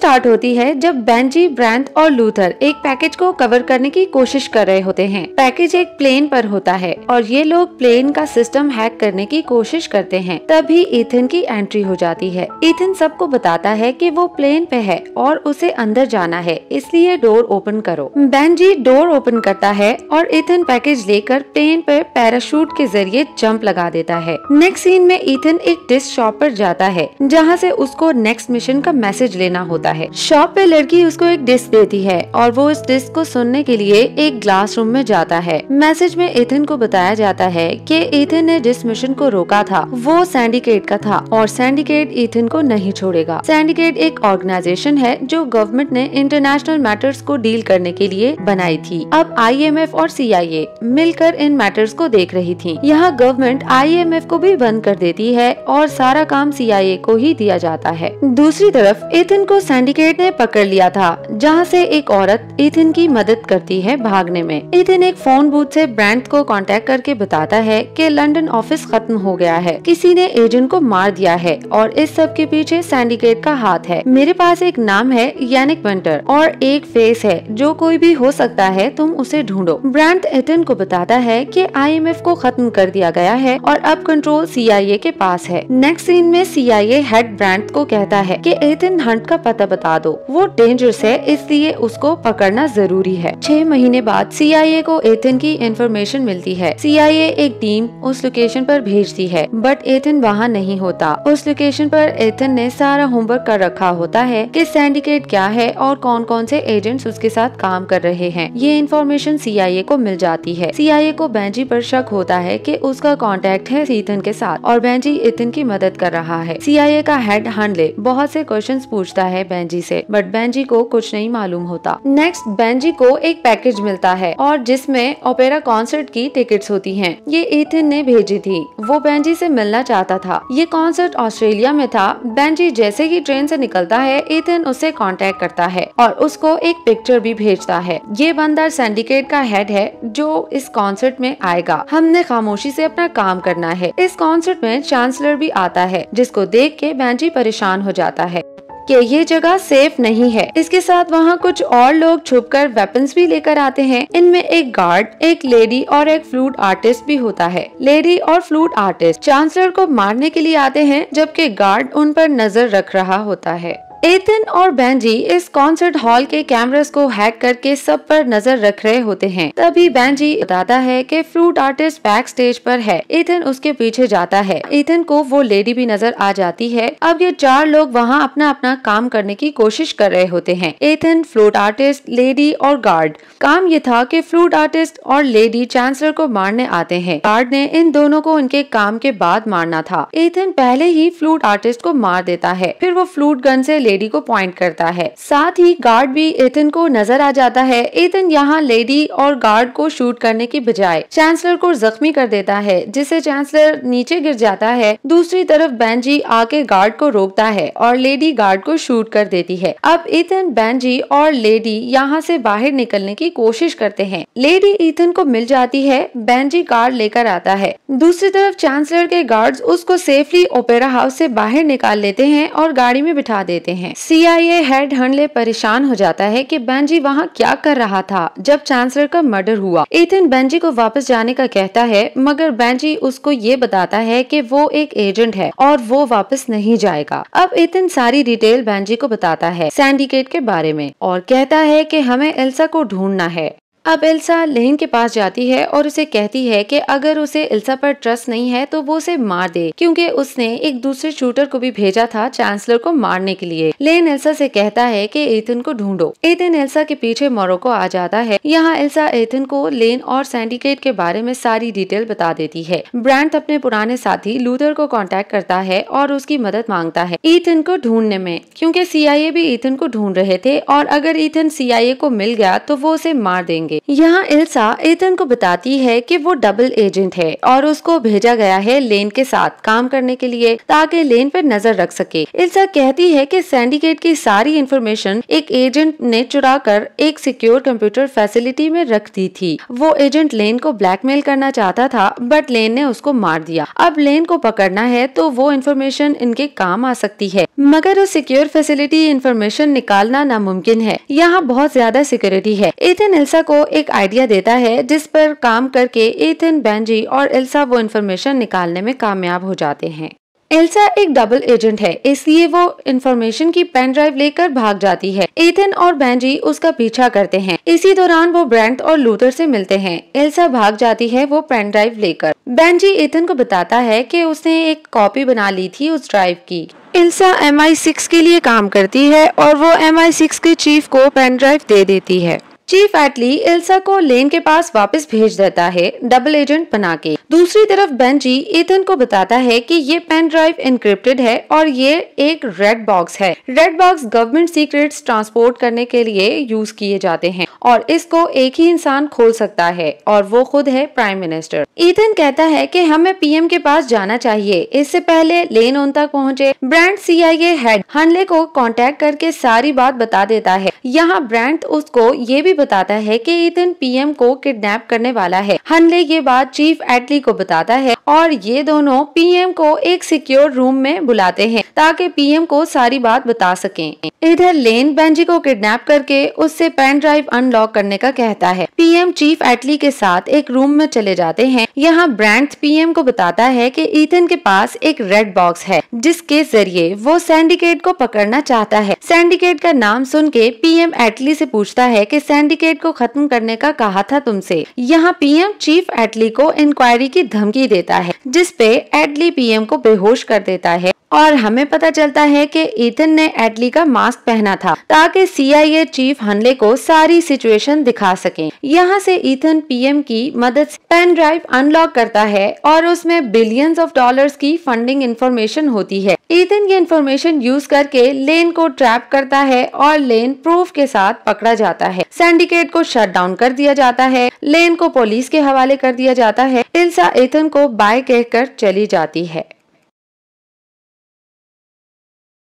Start होती है जब बेंजी ब्रांड और लूथर एक पैकेज को कवर करने की कोशिश कर रहे होते हैं पैकेज एक प्लेन पर होता है और ये लोग प्लेन का सिस्टम हैक करने की कोशिश करते हैं तभी इथन की एंट्री हो जाती है इथन सबको बताता है कि वो प्लेन पे है और उसे अंदर जाना है इसलिए डोर ओपन करो बेंजी डोर ओपन करता है और इथन पैकेज लेकर प्लेन पर पैराशूट के जरिए जंप लगा देता है नेक्स्ट सीन में इथिन एक डिस्क शॉप पर जाता है जहाँ से उसको नेक्स्ट मिशन का मैसेज लेना होता है होता है शॉप पे लड़की उसको एक डिस्क देती है और वो इस डिस्क को सुनने के लिए एक ग्लास रूम में जाता है मैसेज में एथिन को बताया जाता है कि एथिन ने जिस मिशन को रोका था वो सैंडिकेट का था और सैंडिकेट एथिन को नहीं छोड़ेगा सैंडिकेट एक ऑर्गेनाइजेशन है जो गवर्नमेंट ने इंटरनेशनल मैटर्स को डील करने के लिए बनाई थी अब आई और सी मिलकर इन मैटर्स को देख रही थी यहाँ गवर्नमेंट आई को भी बंद कर देती है और सारा काम सी को ही दिया जाता है दूसरी तरफ एथिन को सिंडिकेट ने पकड़ लिया था जहां से एक औरत इथिन की मदद करती है भागने में इथिन एक फोन बूथ से ब्रांड को कांटेक्ट करके बताता है कि लंदन ऑफिस खत्म हो गया है किसी ने एजेंट को मार दिया है और इस सब के पीछे सिंडिकेट का हाथ है मेरे पास एक नाम है यानिक बंटर और एक फेस है जो कोई भी हो सकता है तुम उसे ढूंढो ब्रांड इथिन को बताता है एम एफ को खत्म कर दिया गया है और अब कंट्रोल ए के पास है नेक्स्ट सीन में ए हेड ब्रांड को कहता है की एथिन हंट का पता बता दो वो डेंजरस है इसलिए उसको पकड़ना जरूरी है छह महीने बाद सीआईए को एथन की इन्फॉर्मेशन मिलती है सीआईए एक टीम उस लोकेशन पर भेजती है बट एथन वहाँ नहीं होता उस लोकेशन पर एथन ने सारा होमवर्क कर रखा होता है कि सैंडिकेट क्या है और कौन कौन से एजेंट्स उसके साथ काम कर रहे हैं ये इन्फॉर्मेशन सीआईए को मिल जाती है सीआईए को बैंजी पर शक होता है कि उसका कांटेक्ट है इथन के साथ और बैंजी इथन की मदद कर रहा है सीआईए का हेड हंडले बहुत से क्वेश्चंस पूछता है बेंजी से बट बेंजी को कुछ नहीं मालूम होता नेक्स्ट बेंजी को एक पैकेज मिलता है और जिसमें ओपेरा कॉन्सर्ट की टिकट्स होती हैं। ये एथन ने भेजी थी वो बेंजी से मिलना चाहता था ये कॉन्सर्ट ऑस्ट्रेलिया में था बेंजी जैसे ही ट्रेन से निकलता है एथिन उससे कॉन्टेक्ट करता है और उसको एक पिक्चर भी भेजता है ये बंदर सिंडिकेट का हेड है जो इस कॉन्सर्ट में आएगा हमने खामोशी से अपना काम करना है इस कॉन्सर्ट में चांसलर भी आता है जिसको देख के बेंजी परेशान हो जाता है कि ये जगह सेफ नहीं है इसके साथ वहाँ कुछ और लोग छुपकर वेपन्स भी लेकर आते हैं इनमें एक गार्ड एक लेडी और एक फ्लूट आर्टिस्ट भी होता है लेडी और फ्लूट आर्टिस्ट चांसलर को मारने के लिए आते हैं जबकि गार्ड उन पर नजर रख रहा होता है एथन और बैंजी इस कॉन्सर्ट हॉल के कैमरास को हैक करके सब पर नजर रख रहे होते हैं तभी बैंजी बताता है कि फ्लूट आर्टिस्ट बैक स्टेज पर है एथन उसके पीछे जाता है एथन को वो लेडी भी नजर आ जाती है अब ये चार लोग वहाँ अपना अपना काम करने की कोशिश कर रहे होते हैं एथन फ्लूट आर्टिस्ट लेडी और गार्ड काम ये था की फ्लूट आर्टिस्ट और लेडी चांसलर को मारने आते हैं गार्ड ने इन दोनों को उनके काम के बाद मारना था एथन पहले ही फ्लूट आर्टिस्ट को मार देता है फिर वो फ्लूट गन ऐसी लेडी को पॉइंट करता है साथ ही गार्ड भी एथन को नजर आ जाता है एथन यहाँ लेडी और गार्ड को शूट करने की बजाय चांसलर को जख्मी कर देता है जिससे चांसलर नीचे गिर जाता है दूसरी तरफ बैनजी आके गार्ड को रोकता है और लेडी गार्ड को शूट कर देती है अब इथन बैनजी और लेडी यहाँ से बाहर निकलने की कोशिश करते हैं लेडी इथन को मिल जाती है बैनजी गार्ड लेकर आता है दूसरी तरफ चांसलर के गार्ड्स उसको सेफली ओपेरा हाउस से बाहर निकाल लेते हैं और गाड़ी में बिठा देते हैं हैं सीआईए हेड हंडले परेशान हो जाता है कि बेंजी वहाँ क्या कर रहा था जब चांसलर का मर्डर हुआ एथन बेंजी को वापस जाने का कहता है मगर बेंजी उसको ये बताता है कि वो एक एजेंट है और वो वापस नहीं जाएगा अब एथन सारी डिटेल बेंजी को बताता है सैंडिकेट के बारे में और कहता है की हमें एल्सा को ढूंढना है अब एल्सा लेन के पास जाती है और उसे कहती है कि अगर उसे एल्सा पर ट्रस्ट नहीं है तो वो उसे मार दे क्योंकि उसने एक दूसरे शूटर को भी भेजा था चांसलर को मारने के लिए लेन एल्सा से कहता है कि एथन को ढूंढो एथन एल्सा के पीछे मोरको आ जाता है यहाँ एल्सा एथन को लेन और सैंडिकेट के बारे में सारी डिटेल बता देती है ब्रांड अपने पुराने साथी लूथर को कॉन्टेक्ट करता है और उसकी मदद मांगता है ईथन को ढूंढने में क्यूँकी सी भी ईथन को ढूंढ रहे थे और अगर ईथन सी को मिल गया तो वो उसे मार देंगे यहाँ इल्सा एतन को बताती है कि वो डबल एजेंट है और उसको भेजा गया है लेन के साथ काम करने के लिए ताकि लेन पर नजर रख सके इल्सा कहती है कि सैंडिकेट की सारी इन्फॉर्मेशन एक एजेंट ने चुरा कर एक सिक्योर कंप्यूटर फैसिलिटी में रख दी थी वो एजेंट लेन को ब्लैकमेल करना चाहता था बट लेन ने उसको मार दिया अब लेन को पकड़ना है तो वो इन्फॉर्मेशन इनके काम आ सकती है मगर उस सिक्योर फैसिलिटी इन्फॉर्मेशन निकालना नामुमकिन है यहाँ बहुत ज्यादा सिक्योरिटी है एथन इल्सा को एक आइडिया देता है जिस पर काम करके एथन बैनजी और एल्सा वो इन्फॉर्मेशन निकालने में कामयाब हो जाते हैं एल्सा एक डबल एजेंट है इसलिए वो इन्फॉर्मेशन की पेन ड्राइव लेकर भाग जाती है एथन और बैंजी उसका पीछा करते हैं इसी दौरान वो ब्रांड और लूथर से मिलते हैं एल्सा भाग जाती है वो पेन ड्राइव लेकर बैंजी एथन को बताता है कि उसने एक कॉपी बना ली थी उस ड्राइव की एल्सा एम आई सिक्स के लिए काम करती है और वो एम आई सिक्स के चीफ को पेन ड्राइव दे देती है चीफ एटली इल्सा को लेन के पास वापस भेज देता है डबल एजेंट बना के दूसरी तरफ बेंजी इथन को बताता है कि ये पेन ड्राइव इंक्रिप्टेड है और ये एक रेड बॉक्स है red box government secrets transport करने के लिए यूज किए जाते हैं और इसको एक ही इंसान खोल सकता है और वो खुद है प्राइम मिनिस्टर ईथन कहता है की हमें पी के पास जाना चाहिए इससे पहले लेन उन तक पहुँचे ब्रांड सी आई हेड हनले को कॉन्टेक्ट करके सारी बात बता देता है यहाँ ब्रांड उसको ये भी बताता है कि ईथन पीएम को किडनैप करने वाला है हनले ये बात चीफ एटली को बताता है और ये दोनों पीएम को एक सिक्योर रूम में बुलाते हैं ताकि पीएम को सारी बात बता सकें इधर लेन बेंजी को किडनैप करके उससे पेन ड्राइव अनलॉक करने का कहता है पीएम चीफ एटली के साथ एक रूम में चले जाते हैं यहाँ ब्रांड पीएम को बताता है कि ईथन के पास एक रेड बॉक्स है जिसके जरिए वो सैंडिकेट को पकड़ना चाहता है सैंडिकेट का नाम सुन के पीएम एटली से पूछता है कि सैंडिकेट को खत्म करने का कहा था तुमसे यहाँ पीएम चीफ एटली को इंक्वायरी की धमकी देता देता है जिसपे एडली पीएम को बेहोश कर देता है और हमें पता चलता है कि इथन ने एटली का मास्क पहना था ताकि सीआईए चीफ हनले को सारी सिचुएशन दिखा सके यहाँ से इथन पीएम की मदद से पेन ड्राइव अनलॉक करता है और उसमें बिलियंस ऑफ डॉलर्स की फंडिंग इन्फॉर्मेशन होती है इथन ये इंफॉर्मेशन यूज करके लेन को ट्रैप करता है और लेन प्रूफ के साथ पकड़ा जाता है सिंडिकेट को शट डाउन कर दिया जाता है लेन को पुलिस के हवाले कर दिया जाता है टिल्सा इथन को बाय कहकर चली जाती है